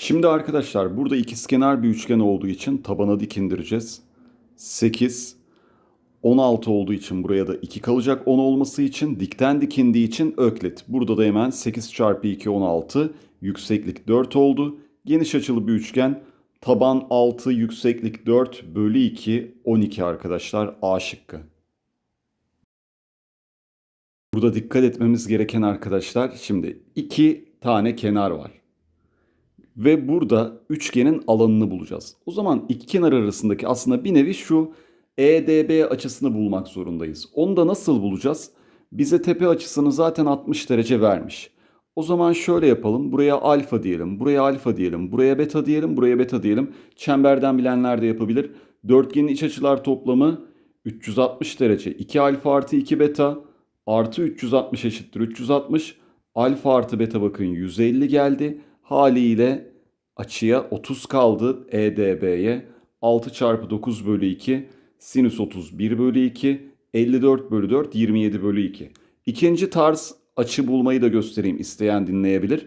Şimdi arkadaşlar burada ikizkenar bir üçgen olduğu için tabana dik indireceğiz. 8, 16 olduğu için buraya da 2 kalacak. 10 olması için dikten dikindiği için öklit. Burada da hemen 8 çarpı 2 16. Yükseklik 4 oldu. Geniş açılı bir üçgen. Taban 6 yükseklik 4 bölü 2 12 arkadaşlar A şıkkı. Burada dikkat etmemiz gereken arkadaşlar şimdi 2 tane kenar var. Ve burada üçgenin alanını bulacağız. O zaman iki kenar arasındaki aslında bir nevi şu EDB açısını bulmak zorundayız. Onu da nasıl bulacağız? Bize tepe açısını zaten 60 derece vermiş. O zaman şöyle yapalım. Buraya alfa diyelim, buraya alfa diyelim, buraya beta diyelim, buraya beta diyelim. Çemberden bilenler de yapabilir. Dörtgenin iç açılar toplamı 360 derece. 2 alfa artı 2 beta artı 360 eşittir 360. Alfa artı beta bakın 150 geldi. Haliyle açıya 30 kaldı EDB'ye. 6 çarpı 9 bölü 2 sinüs 31 bölü 2 54 bölü 4 27 bölü 2. İkinci tarz açı bulmayı da göstereyim isteyen dinleyebilir.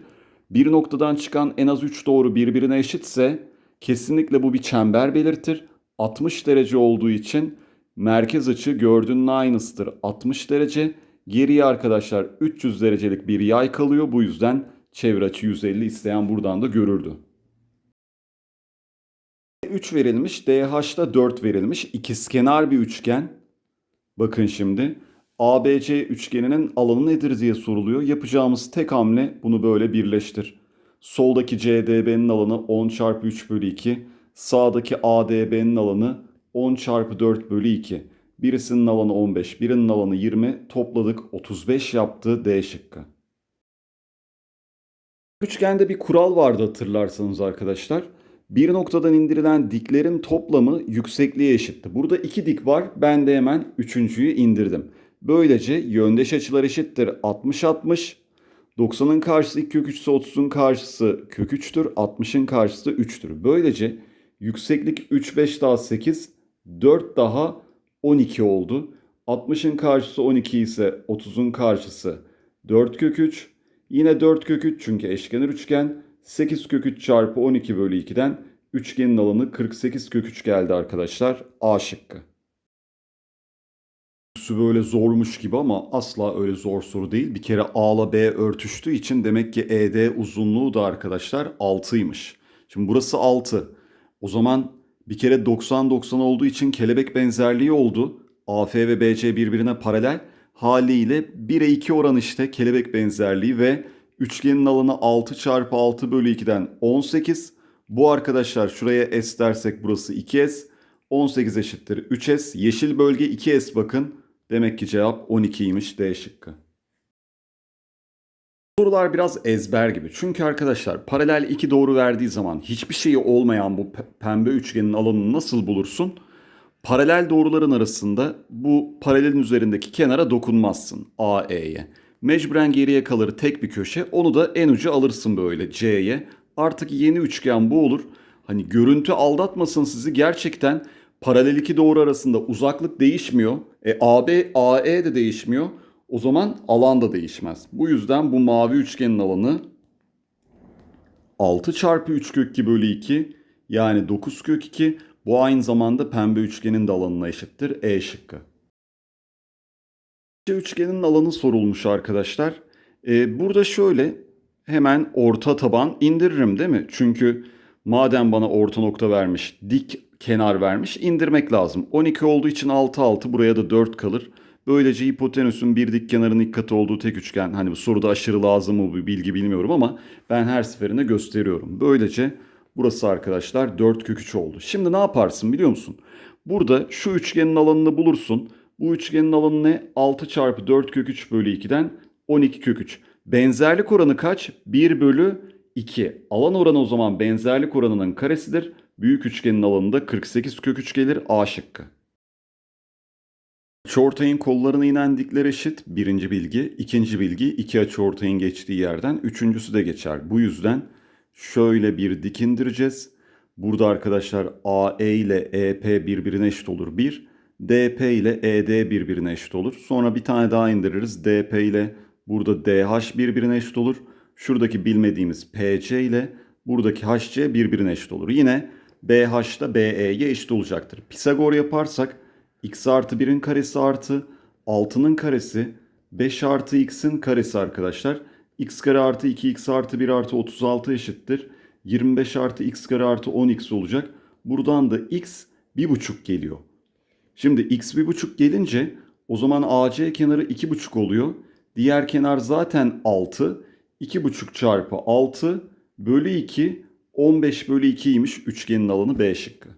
Bir noktadan çıkan en az 3 doğru birbirine eşitse kesinlikle bu bir çember belirtir. 60 derece olduğu için merkez açı gördüğünün aynısıdır 60 derece. Geriye arkadaşlar 300 derecelik bir yay kalıyor bu yüzden çevre açı 150 isteyen buradan da görürdü. 3 verilmiş, DH'da 4 verilmiş. İkizkenar bir üçgen. Bakın şimdi ABC üçgeninin alanı nedir diye soruluyor. Yapacağımız tek hamle bunu böyle birleştir. Soldaki CDB'nin alanı 10 çarpı 3 bölü 2. Sağdaki ADB'nin alanı 10 çarpı 4 bölü 2. Birisinin alanı 15, birinin alanı 20. Topladık 35 yaptı D şıkkı. Üçgende bir kural vardı hatırlarsanız arkadaşlar. Bir noktadan indirilen diklerin toplamı yüksekliğe eşitti. Burada iki dik var. Ben de hemen üçüncüyü indirdim. Böylece yöndeş açılar eşittir 60-60. 90'ın karşısı 2 kök 3 ise 30'un karşısı kök 3'tür. 60'ın karşısı 3'tür. Böylece yükseklik 3, 5 daha 8, 4 daha 12 oldu. 60'ın karşısı 12 ise 30'un karşısı 4 kök 3. Yine 4 kök 3 çünkü eşkenar üçgen. 8 kök 3 çarpı 12 bölü 2'den üçgenin alanı 48 kök 3 geldi arkadaşlar. A şıkkı. Su böyle zormuş gibi ama asla öyle zor soru değil. Bir kere a ile B örtüştüğü için demek ki ED uzunluğu da arkadaşlar 6'ymış. Şimdi burası 6. O zaman bir kere 90-90 olduğu için kelebek benzerliği oldu. AF ve BC birbirine paralel haliyle 1'e 2 oran işte kelebek benzerliği ve üçgenin alanı 6 çarpı 6 bölü 2'den 18. Bu arkadaşlar şuraya S dersek burası 2S. 18 eşittir 3S. Yeşil bölge 2S bakın. Demek ki cevap 12'ymiş D şıkkı. Sorular biraz ezber gibi. Çünkü arkadaşlar paralel 2 doğru verdiği zaman hiçbir şeyi olmayan bu pembe üçgenin alanını nasıl bulursun? Paralel doğruların arasında bu paralelin üzerindeki kenara dokunmazsın AE'ye. Mecburen geriye kalır tek bir köşe onu da en ucu alırsın böyle C'ye. Artık yeni üçgen bu olur. Hani görüntü aldatmasın sizi gerçekten paralel iki doğru arasında uzaklık değişmiyor. E AB, AE de değişmiyor. O zaman alan da değişmez. Bu yüzden bu mavi üçgenin alanı 6 çarpı 3 kök 2 bölü 2 yani 9 kök 2 bu aynı zamanda pembe üçgenin de alanına eşittir. E şıkkı. Üçgenin alanı sorulmuş arkadaşlar. Ee, burada şöyle hemen orta taban indiririm değil mi? Çünkü madem bana orta nokta vermiş, dik kenar vermiş indirmek lazım. 12 olduğu için 6 6 buraya da 4 kalır. Böylece hipotenüsün bir dik kenarının ilk katı olduğu tek üçgen. Hani bu soruda aşırı lazım mı bu bilgi bilmiyorum ama ben her seferinde gösteriyorum. Böylece Burası arkadaşlar 4 kök 3 oldu. Şimdi ne yaparsın biliyor musun? Burada şu üçgenin alanını bulursun. Bu üçgenin alanı ne? 6 çarpı 4 kök 3 bölü 2'den 12 kök 3. Benzerlik oranı kaç? 1 bölü 2. Alan oranı o zaman benzerlik oranının karesidir. Büyük üçgenin alanında 48 kök 3 gelir A şıkkı. Çortayın kollarına inen dikler eşit. Birinci bilgi. ikinci bilgi iki açı ortayın geçtiği yerden. Üçüncüsü de geçer. Bu yüzden şöyle bir dikindireceğiz. Burada arkadaşlar AE ile EP birbirine eşit olur 1. DP ile ED birbirine eşit olur. Sonra bir tane daha indiririz. DP ile burada DH birbirine eşit olur. Şuradaki bilmediğimiz PC ile buradaki HC birbirine eşit olur. Yine BH da BE'ye eşit olacaktır. Pisagor yaparsak x artı 1'in karesi artı 6'nın karesi 5 artı x'in karesi arkadaşlar x kare artı 2x artı 1 artı 36 eşittir. 25 artı x kare artı 10x olacak. Buradan da x 1,5 geliyor. Şimdi x 1,5 gelince o zaman AC kenarı 2,5 oluyor. Diğer kenar zaten 6. 2,5 çarpı 6 bölü 2 15 bölü 2'ymiş üçgenin alanı B şıkkı.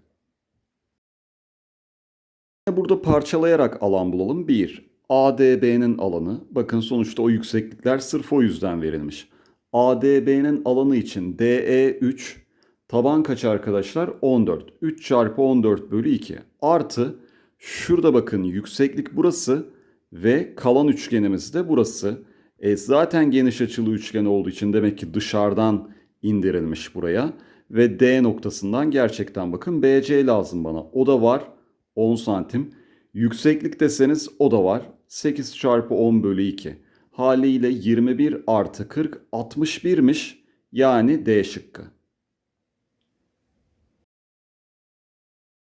Burada parçalayarak alan bulalım. 1, ADB'nin alanı. Bakın sonuçta o yükseklikler sırf o yüzden verilmiş. ADB'nin alanı için DE 3 taban kaç arkadaşlar? 14. 3 çarpı 14 bölü 2 artı şurada bakın yükseklik burası ve kalan üçgenimiz de burası. E, zaten geniş açılı üçgen olduğu için demek ki dışarıdan indirilmiş buraya. Ve D noktasından gerçekten bakın BC lazım bana. O da var 10 santim. Yükseklik deseniz o da var 8 çarpı 10 bölü 2 haliyle 21 artı 40 61'miş yani D şıkkı.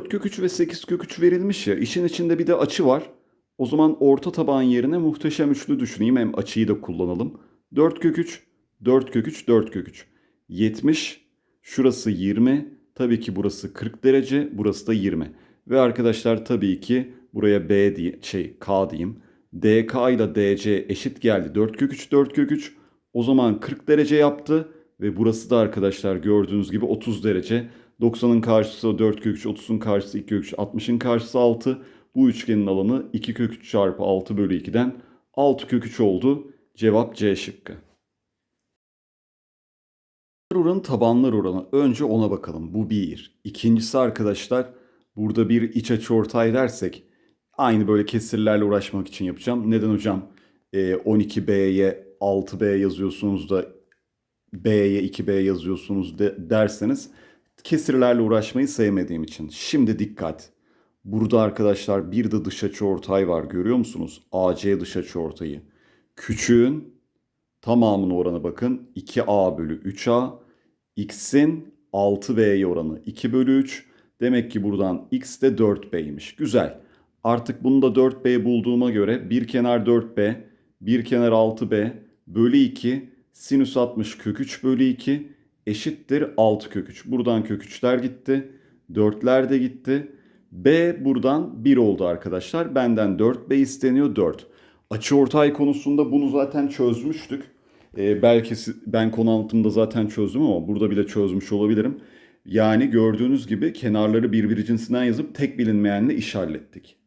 4 kök 3 ve 8 kök 3 verilmiş ya işin içinde bir de açı var. O zaman orta taban yerine muhteşem üçlü düşüneyim hem açıyı da kullanalım. 4 kök 3, 4 kök 3, 4 kök 3. 70, şurası 20, tabii ki burası 40 derece, burası da 20. Ve arkadaşlar tabii ki Buraya B diye şey K diyeyim. DK ile DC eşit geldi. 4 kök 3 4 kök 3. O zaman 40 derece yaptı ve burası da arkadaşlar gördüğünüz gibi 30 derece. 90'ın karşısı 4 kök 3, 30'un karşısı 2 kök 3, 60'ın karşısı 6. Bu üçgenin alanı 2 kök 3 çarpı 6 bölü 2'den 6 kök 3 oldu. Cevap C şıkkı. Oranı tabanlar oranı. Önce ona bakalım. Bu bir. İkincisi arkadaşlar burada bir iç açı ortay dersek Aynı böyle kesirlerle uğraşmak için yapacağım. Neden hocam e, 12B'ye 6B yazıyorsunuz da B'ye 2B yazıyorsunuz de, derseniz kesirlerle uğraşmayı sevmediğim için. Şimdi dikkat. Burada arkadaşlar bir de dış açı ortay var görüyor musunuz? AC dış açı ortayı. Küçüğün tamamının oranı bakın 2A bölü 3A. X'in 6B'ye oranı 2 bölü 3. Demek ki buradan X de 4B'ymiş. Güzel. Artık bunu da 4B bulduğuma göre bir kenar 4B, bir kenar 6B bölü 2 sinüs 60 kök 3 bölü 2 eşittir 6 kök 3. Buradan kök 3'ler gitti. 4'ler de gitti. B buradan 1 oldu arkadaşlar. Benden 4B isteniyor 4. Açı ortay konusunda bunu zaten çözmüştük. Ee, belki ben konu anlatımında zaten çözdüm ama burada bile çözmüş olabilirim. Yani gördüğünüz gibi kenarları birbiri cinsinden yazıp tek bilinmeyenle iş hallettik.